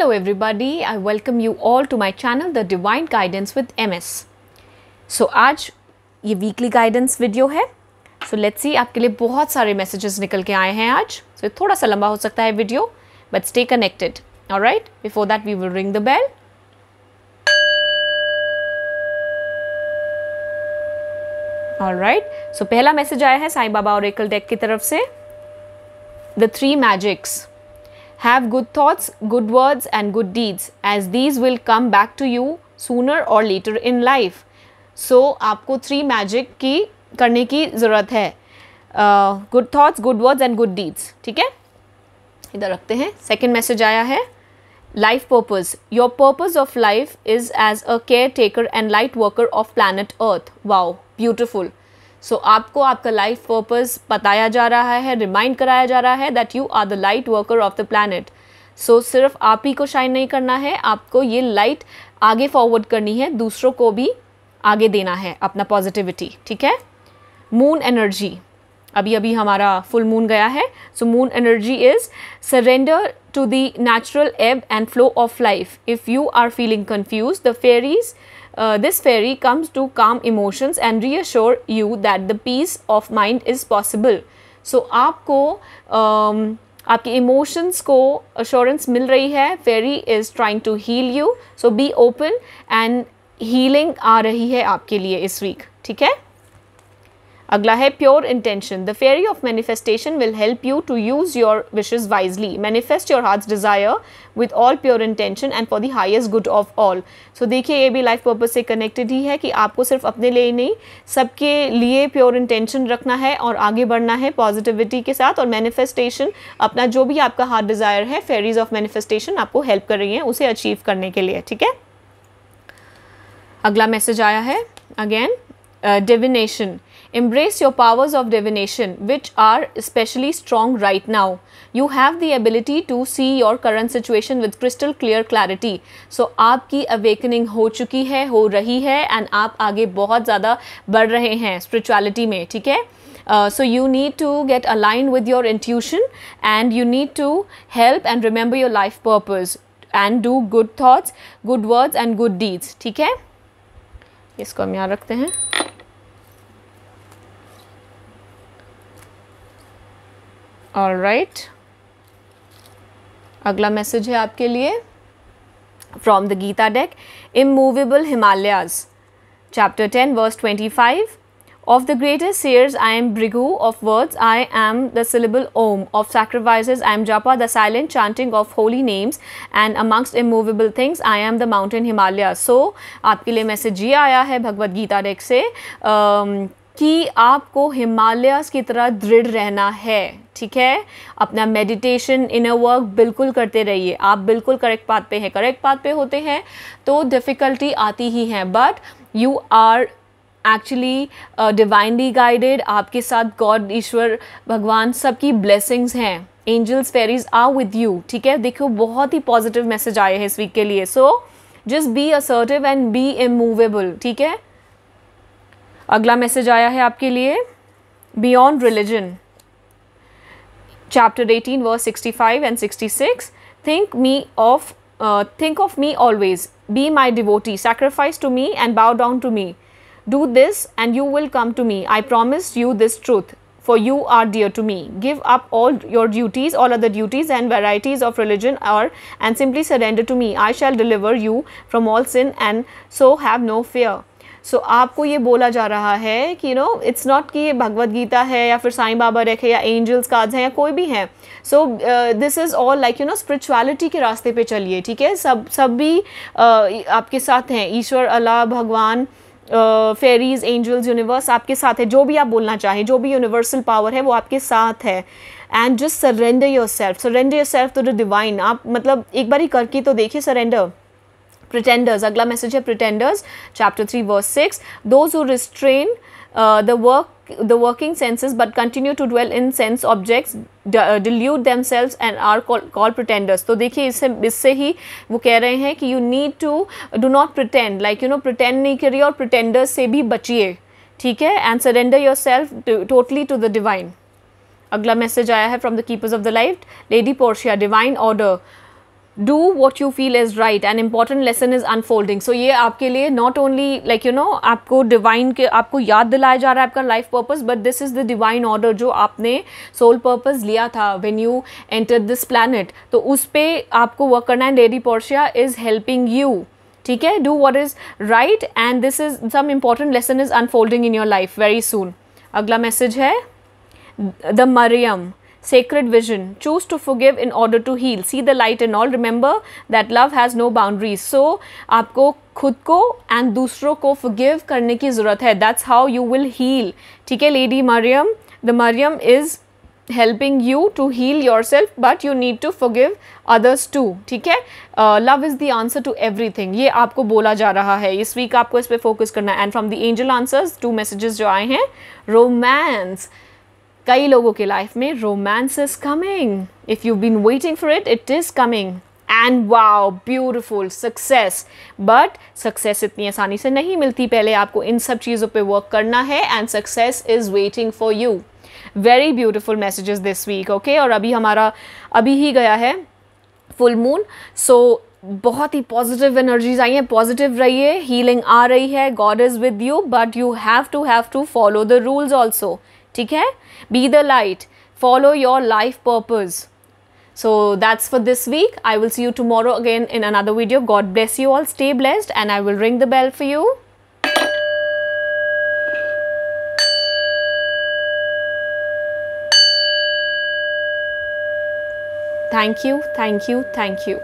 Hello everybody, I welcome you all to my channel The Divine Guidance with MS. So आज ये weekly guidance video है so let's see आपके लिए बहुत सारे मैसेजेस निकल के आए हैं आज सो so, थोड़ा सा लंबा हो सकता है वीडियो बट स्टे कनेक्टेड और right before that we will ring the bell और राइट सो पहला मैसेज आया है साईं बाबा और एकल डेक की तरफ से the three magics Have good thoughts, good words and good deeds as these will come back to you sooner or later in life. So, आपको three magic की करने की ज़रूरत है. Uh, good thoughts, good words and good deeds. ठीक है? इधर रखते हैं. Second message आया है. Life purpose. Your purpose of life is as a caretaker and light worker of planet Earth. Wow, beautiful. So so, आपको आपका लाइफ पर्पस बताया जा रहा है रिमाइंड कराया जा रहा है that you are the light worker of the planet so सिर्फ आप ही को शाइन नहीं करना है आपको ये लाइट आगे फॉरवर्ड करनी है दूसरों को भी आगे देना है अपना पॉजिटिविटी ठीक है मून एनर्जी अभी अभी हमारा फुल मून गया है so moon energy is surrender to the natural ebb and flow of life if you are feeling confuse the fairies uh, this fairy comes to calm emotions and reassure you that the peace of mind is possible. So आपको um, आपके emotions को assurance मिल रही है fairy is trying to heal you. So be open and healing आ रही है आपके लिए इस week. ठीक है अगला है pure intention the fairy of manifestation will help you to use your wishes wisely manifest your heart desire with all pure intention and for the highest good of all so देखिए ये भी life purpose से connected ही है कि आपको सिर्फ अपने लिए ही नहीं सबके लिए प्योर इंटेंशन रखना है और आगे बढ़ना है पॉजिटिविटी के साथ और मैनिफेस्टेशन अपना जो भी आपका हार्ट डिज़ायर है फेरीज ऑफ मैनिफेस्टेशन आपको हेल्प कर रही है उसे अचीव करने के लिए ठीक है अगला मैसेज आया है again uh, divination. Embrace your powers of divination, which are especially strong right now. You have the ability to see your current situation with crystal clear clarity. So aapki awakening ho chuki hai ho rahi hai and aap aage bahut zyada badh rahe hain spirituality mein theek hai Uh, so you need to get aligned with your intuition and you need to help and remember your life purpose and do good thoughts good words and good deeds theek hai isko hum yahan rakhte hain all right अगला message है आपके लिए from the Gita deck immovable Himalayas chapter ten verse twenty five of the greatest seers I am Bhrigu of words I am the syllable Om of sacrifice I am japa the silent chanting of holy names and amongst immovable things I am the mountain Himalaya so आपके लिए message ये आया है Bhagavad Gita deck से um, कि आपको हिमालयास की तरह दृढ़ रहना है ठीक है अपना मेडिटेशन इनर वर्क बिल्कुल करते रहिए आप बिल्कुल करेक्ट पाथ पे हैं करेक्ट पाथ पे होते हैं तो डिफ़िकल्टी आती ही है but you are actually divinely guided आपके साथ गॉड ईश्वर भगवान सबकी ब्लेसिंग्स हैं angels fairies are with you ठीक है देखो बहुत ही पॉजिटिव मैसेज आए हैं इस वीक के लिए so just be assertive and be immovable ठीक है अगला मैसेज आया है आपके लिए beyond religion chapter 18 verse 65 and 66 think me of uh, think of me always be my devotee sacrifice to me and bow down to me do this and you will come to me i promise you this truth for you are dear to me give up all your duties all other duties and varieties of religion are and simply surrender to me i shall deliver you from all sin and so have no fear so so, आपको ये बोला जा रहा है कि you know it's not कि ये भगवत गीता है या फिर साईं बाबा रेख है या एंजल्स कार्ड्स हैं या कोई भी हैं so this is all like you know spirituality के रास्ते पे चलिए ठीक है सब सब भी uh, आपके साथ हैं ईश्वर अल्लाह भगवान फेरीज एंजल्स यूनिवर्स आपके साथ है जो भी आप बोलना चाहें जो भी यूनिवर्सल पावर है वो आपके साथ है and just surrender yourself surrender yourself to the divine आप मतलब एक बार ही करके तो देखिए surrender pretenders agla message hai pretenders chapter 3 verse 6 those who restrain uh, the work the working senses but continue to dwell in sense objects de uh, delude themselves and are called call pretenders So देखिए इससे इससे ही वो कह रहे हैं कि you need to do not pretend like you know pretend नहीं करिए और pretenders से भी बचिए ठीक है and surrender yourself to, totally to the divine Agla message आया है from the keepers of the light, Lady Portia, divine order. Do what you feel is right and important lesson is unfolding so ये आपके लिए not only like you know आपको divine के आपको याद दिलाया जा रहा है आपका life purpose but this is the divine order जो आपने सोल पर्पज़ लिया था when you enter this planet तो उस पर आपको वर्क करना है lady Portia is helping you ठीक है do what is right and this is some important lesson is unfolding in your life very soon अगला मैसेज है the Mariam sacred vision. Choose to forgive in order to heal. See the light in all. Remember that love has no boundaries. So, आपको खुद को and दूसरों को forgive करने की ज़रूरत है That's how you will heal. ठीक है lady Mariam The Mariam is helping you to heal yourself but you need to forgive others too ठीक है love is the answer to everything ये आपको बोला जा रहा है इस वीक आपको इस पर फोकस करना है and from the angel answers to messages जो आए हैं रोमांस कई लोगों के लाइफ में romance is coming if you been waiting for it it is coming and wow beautiful success but success इतनी आसानी से नहीं मिलती पहले आपको इन सब चीज़ों पे वर्क करना है and success is waiting for you very beautiful messages this week okay और अभी हमारा अभी ही गया है फुल मून सो बहुत ही पॉजिटिव एनर्जीज आई हैं पॉजिटिव रहिए हीलिंग आ रही है God is with you but you have to have to follow the rules also ठीक है be the light follow your life purpose So that's for this week. I will see you tomorrow again in another video. God bless you all. Stay blessed, and I will ring the bell for you. Thank you, thank you, thank you.